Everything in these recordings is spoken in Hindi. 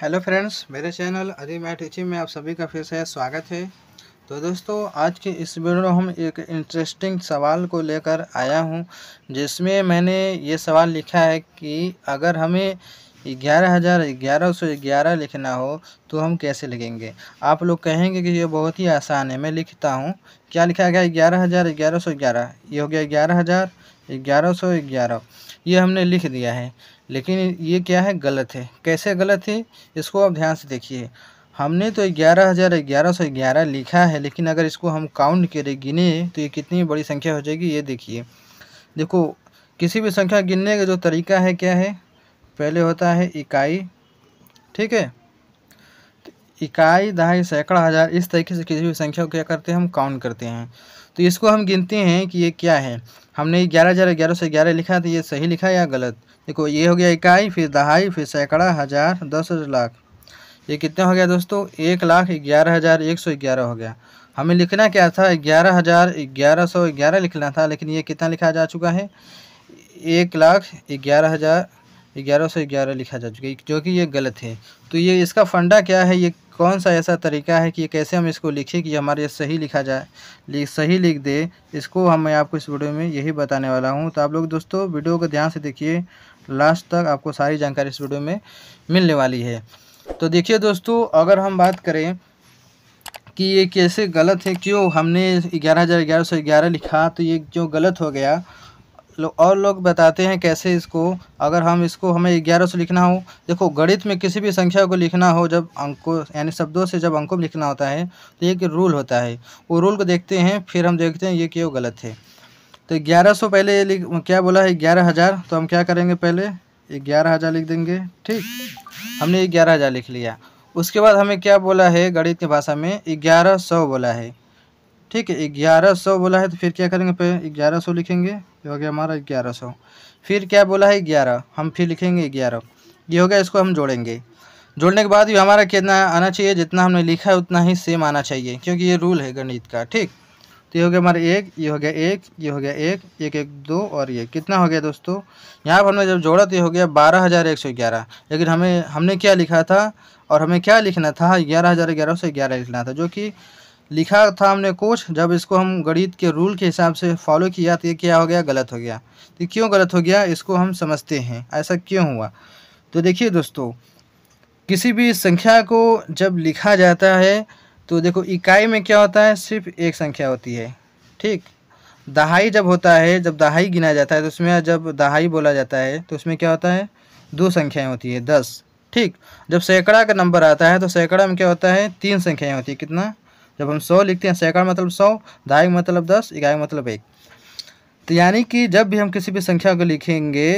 हेलो फ्रेंड्स मेरे चैनल अधि मैट टीचिंग में आप सभी का फिर से स्वागत है तो दोस्तों आज के इस वीडियो में हम एक इंटरेस्टिंग सवाल को लेकर आया हूं जिसमें मैंने ये सवाल लिखा है कि अगर हमें ग्यारह हज़ार ग्यारह सौ ग्यारह लिखना हो तो हम कैसे लिखेंगे आप लोग कहेंगे कि ये बहुत ही आसान है मैं लिखता हूँ क्या लिखा गया ग्यारह हज़ार ग्यारह सौ ग्यारह ये हो गया ग्यारह हज़ार ग्यारह सौ ग्यारह ये हमने लिख दिया है लेकिन ये क्या है गलत है कैसे गलत है इसको आप ध्यान से देखिए हमने तो ग्यारह हज़ार ग्यारह सौ ग्यारह लिखा है लेकिन अगर इसको हम काउंट करें गिने तो ये कितनी बड़ी संख्या हो जाएगी ये देखिए देखो किसी भी संख्या गिनने का जो तरीका है क्या है पहले होता है इकाई ठीक है तो इकाई दहाई सैकड़ा हज़ार इस तरीके से किसी भी संख्या को क्या करते हैं हम काउंट करते हैं तो इसको हम गिनते हैं कि ये क्या है हमने ग्यारह हज़ार ग्यारह सौ ग्यारह लिखा तो ये सही लिखा या गलत देखो ये हो गया इकाई फिर दहाई फिर सैकड़ा हज़ार दस लाख ये कितना हो गया दोस्तों एक लाख ग्यारह हज़ार एक सौ ग्यारह हो गया हमें लिखना क्या था ग्यारह हज़ार ग्यारह सौ ग्यारह लिखना था लेकिन ये कितना लिखा जा चुका है एक लाख ग्यारह हज़ार ग्यारह सौ ग्यारह लिखा जा चुका है जो कि ये गलत है तो ये इसका फंडा क्या है ये कौन सा ऐसा तरीका है कि कैसे हम इसको लिखें कि हमारे ये सही लिखा जाए लिख सही लिख दे इसको हम मैं आपको इस वीडियो में यही बताने वाला हूँ तो आप लोग दोस्तों वीडियो को ध्यान से देखिए लास्ट तक आपको सारी जानकारी इस वीडियो में मिलने वाली है तो देखिए दोस्तों अगर हम बात करें कि ये कैसे गलत है क्यों हमने ग्यारह हज़ार ग्यारह सौ ग्यारह लिखा तो ये क्यों गलत हो गया लो, और लोग बताते हैं कैसे इसको अगर हम इसको हमें ग्यारह सौ लिखना हो देखो गणित में किसी भी संख्या को लिखना हो जब अंकों यानी शब्दों से जब अंकों में लिखना होता है तो एक रूल होता है वो रूल को देखते हैं फिर हम देखते हैं ये क्यों गलत है तो ग्यारह सौ पहले क्या बोला है ग्यारह हज़ार तो हम क्या करेंगे पहले ग्यारह हज़ार लिख देंगे ठीक हमने ग्यारह हज़ार लिख लिया उसके बाद हमें क्या बोला है गणित की भाषा में ग्यारह सौ बोला है ठीक है ग्यारह सौ बोला है तो फिर क्या करेंगे पे ग्यारह सौ लिखेंगे ये हो गया हमारा ग्यारह सौ फिर क्या बोला है ग्यारह हम फिर लिखेंगे ग्यारह ये हो गया इसको हम जोड़ेंगे जोड़ने के बाद भी हमारा कितना आना चाहिए जितना हमने लिखा है उतना ही सेम आना चाहिए क्योंकि ये रूल है गणित का ठीक तो ये हो गया हमारा एक ये हो गया एक ये हो गया एक एक एक दो और ये कितना हो गया दोस्तों यहाँ पर हमने जब जोड़ा तो ये हो गया बारह हज़ार एक सौ ग्यारह लेकिन हमें हमने क्या लिखा था और हमें क्या लिखना था ग्यारह हज़ार ग्यारह सौ ग्यारह लिखना था जो कि लिखा था हमने कुछ जब इसको हम गणित के रूल के हिसाब से फॉलो किया तो ये क्या हो गया गलत हो गया तो क्यों गलत हो गया इसको हम समझते हैं ऐसा क्यों हुआ तो देखिए दोस्तों किसी भी संख्या को जब लिखा जाता है तो देखो इकाई में क्या होता है सिर्फ एक संख्या होती है ठीक दहाई जब होता है जब दहाई गिना जाता है तो उसमें जब दहाई बोला जाता है तो उसमें क्या होता है दो संख्याएं होती है दस ठीक जब सैकड़ा का नंबर आता है तो सैकड़ा में क्या होता है तीन संख्याएं होती है कितना जब हम सौ लिखते हैं सैकड़ मतलब सौ दहाई मतलब दस इकाई मतलब एक तो यानी कि जब भी हम किसी भी संख्या को लिखेंगे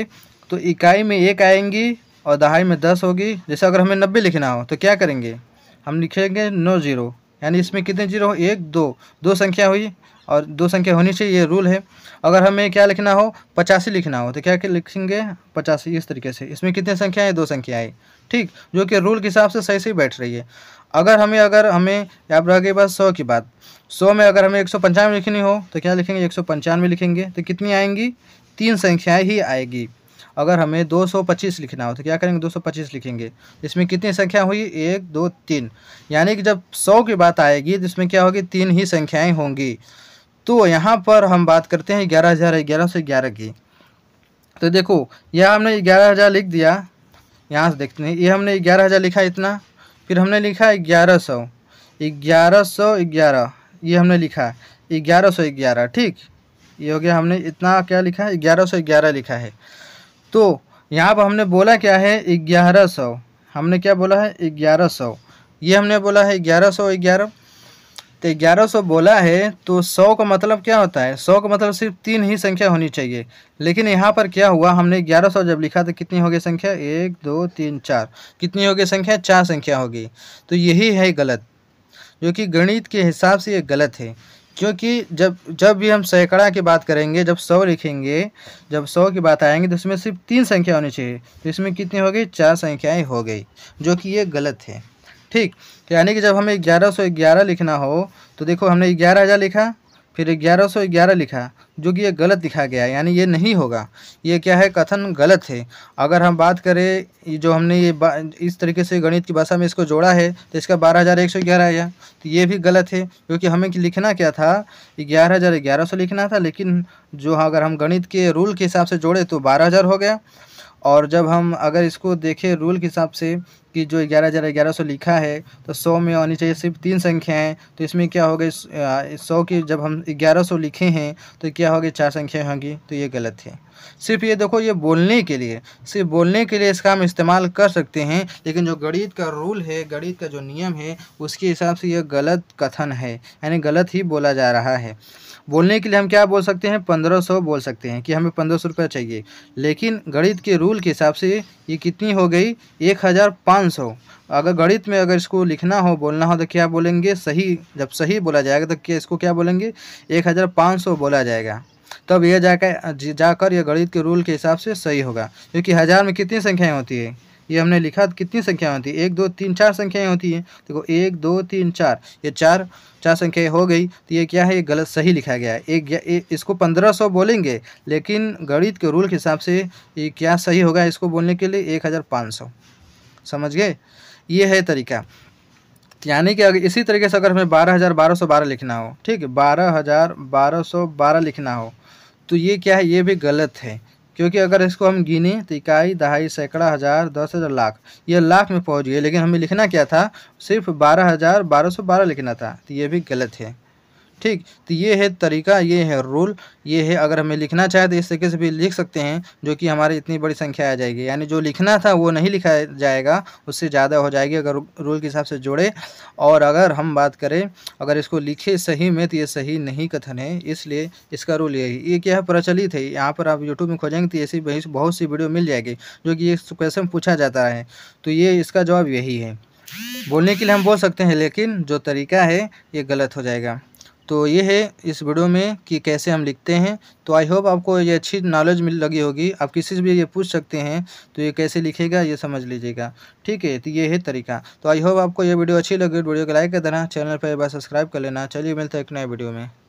तो इकाई में एक आएंगी और दहाई में दस होगी जैसे अगर हमें नब्बे लिखना हो तो क्या करेंगे हम लिखेंगे नौ जीरो यानी इसमें कितने जीरो हो एक दो दो संख्या हुई और दो संख्या होनी चाहिए ये रूल है अगर हमें क्या लिखना हो पचासी लिखना हो तो क्या लिखेंगे पचासी इस तरीके से इसमें कितनी संख्याएँ दो संख्याएँ ठीक जो कि रूल के हिसाब से सही से बैठ रही है अगर हमें अगर हमें आप रह गई बात सौ की बात सौ में अगर हमें एक सौ पंचानवे लिखनी हो तो क्या लिखेंगे एक सौ पंचानवे लिखेंगे तो कितनी आएंगी तीन संख्याएँ ही आएगी अगर हमें 225 लिखना हो तो क्या करेंगे 225 लिखेंगे इसमें कितनी संख्या हुई एक दो तीन यानी कि जब 100 की बात आएगी तो इसमें क्या होगी तीन ही संख्याएं होंगी तो यहाँ पर हम बात करते हैं ग्यारह हज़ार ग्यारह सौ ग्यारह की तो देखो यह हमने ग्यारह हज़ार लिख दिया यहाँ से देखते हैं ये हमने ग्यारह हज़ार लिखा इतना फिर हमने लिखा है ग्यारह सौ ग्यारह सौ ग्यारह ये हमने लिखा ग्यारह सौ ग्यारह ठीक ये हो गया हमने इतना क्या लिखा है ग्यारह सौ ग्यारह लिखा है तो यहाँ पर हमने बोला क्या है ग्यारह सौ हमने क्या बोला है ग्यारह सौ ये हमने बोला है ग्यारह सौ ग्यारह तो ग्यारह सौ बोला है तो सौ का मतलब क्या होता है सौ का मतलब सिर्फ तीन ही संख्या होनी चाहिए लेकिन यहाँ पर क्या हुआ हमने ग्यारह सौ जब लिखा तो कितनी होगी संख्या एक दो तीन चार कितनी होगी संख्या चार संख्या होगी तो यही है गलत जो कि गणित के हिसाब से ये गलत है क्योंकि जब जब भी हम सैकड़ा की बात करेंगे जब सौ लिखेंगे जब सौ की बात आएंगे तो इसमें सिर्फ तीन संख्या होनी चाहिए तो इसमें कितनी हो गई चार संख्याएँ हो गई जो कि ये गलत है ठीक यानी कि जब हमें ग्यारह सौ ग्यारह लिखना हो तो देखो हमने ग्यारह हज़ार लिखा फिर ग्यारह सौ ग्यारह लिखा जो कि ये गलत लिखा गया यानी ये नहीं होगा ये क्या है कथन गलत है अगर हम बात करें जो हमने ये इस तरीके से गणित की भाषा में इसको जोड़ा है तो इसका बारह हज़ार एक सौ ग्यारह आया तो ये भी गलत है क्योंकि हमें लिखना क्या था ग्यारह हज़ार ग्यारह सौ लिखना था लेकिन जो हाँ, अगर हम गणित के रूल के हिसाब से जोड़े तो बारह हज़ार हो गया और जब हम अगर इसको देखें रूल के हिसाब से कि जो ग्यारह हज़ार ग्यारह सौ लिखा है तो सौ में आनी चाहिए सिर्फ तीन संख्याएं तो इसमें क्या होगा गई सौ की जब हम ग्यारह सौ लिखे हैं तो क्या होगी चार संख्याएं होंगी तो ये गलत है सिर्फ ये देखो ये बोलने के लिए सिर्फ बोलने के लिए इसका हम इस्तेमाल कर सकते हैं लेकिन जो गणित का रूल है गणित का जो नियम है उसके हिसाब से यह गलत कथन है यानी गलत ही बोला जा रहा है बोलने के लिए हम क्या बोल सकते हैं पंद्रह सौ बोल सकते हैं कि हमें पंद्रह सौ रुपया चाहिए लेकिन गणित के रूल के हिसाब से ये कितनी हो गई एक हज़ार पाँच सेंटेंस हो अगर गणित में अगर इसको लिखना हो बोलना हो तो क्या बोलेंगे सही जब सही बोला जाएगा तो क्या इसको क्या बोलेंगे एक हज़ार पाँच सौ बोला जाएगा तब यह जाकर जाकर यह गणित के रूल के हिसाब से सही होगा क्योंकि हज़ार में कितनी संख्याएँ होती है ये हमने लिखा तो कितनी संख्याएँ होती है एक दो तीन चार संख्याएं होती हैं देखो एक दो तीन चार ये चार चार संख्याएं हो गई तो ये क्या है ये गलत सही लिखा गया है एक, ए, इसको पंद्रह सौ बोलेंगे लेकिन गणित के रूल के हिसाब से ये क्या सही होगा इसको बोलने के लिए एक हज़ार पाँच सौ समझ गए ये है तरीका यानी कि अगर इसी तरीके से अगर हमें बारह हज़ार बारह सौ बारह लिखना हो ठीक है बारह हज़ार बारह सौ बारह लिखना हो तो ये क्या है ये भी गलत है क्योंकि अगर इसको हम गिने तो इकाई दहाई सैकड़ा हज़ार दस हज़ार लाख ये लाख में पहुंच गए लेकिन हमें लिखना क्या था सिर्फ बारह हज़ार बारह सौ बारह लिखना था तो ये भी गलत है ठीक तो ये है तरीका ये है रूल ये है अगर हमें लिखना चाहे तो इस तरीके से भी लिख सकते हैं जो कि हमारी इतनी बड़ी संख्या आ जाएगी यानी जो लिखना था वो नहीं लिखा जाएगा उससे ज़्यादा हो जाएगी अगर रूल के हिसाब से जोड़े और अगर हम बात करें अगर इसको लिखे सही में तो ये सही नहीं कथन है इसलिए इसका रूल यही ये क्या प्रचलित है यहाँ पर आप यूट्यूब में खोजेंगे तो ऐसी बहुत सी वीडियो मिल जाएगी जो कि इस क्वेश्चन पूछा जाता है तो ये इसका जवाब यही है बोलने के लिए हम बोल सकते हैं लेकिन जो तरीका है ये गलत हो जाएगा तो ये है इस वीडियो में कि कैसे हम लिखते हैं तो आई होप आपको ये अच्छी नॉलेज मिल लगी होगी आप किसी से भी ये पूछ सकते हैं तो ये कैसे लिखेगा ये समझ लीजिएगा ठीक है तो ये है तरीका तो आई होप आपको ये वीडियो अच्छी लगी वीडियो को लाइक कर देना चैनल पर एक बार सब्सक्राइब कर लेना चलिए मिलते हैं एक नए वीडियो में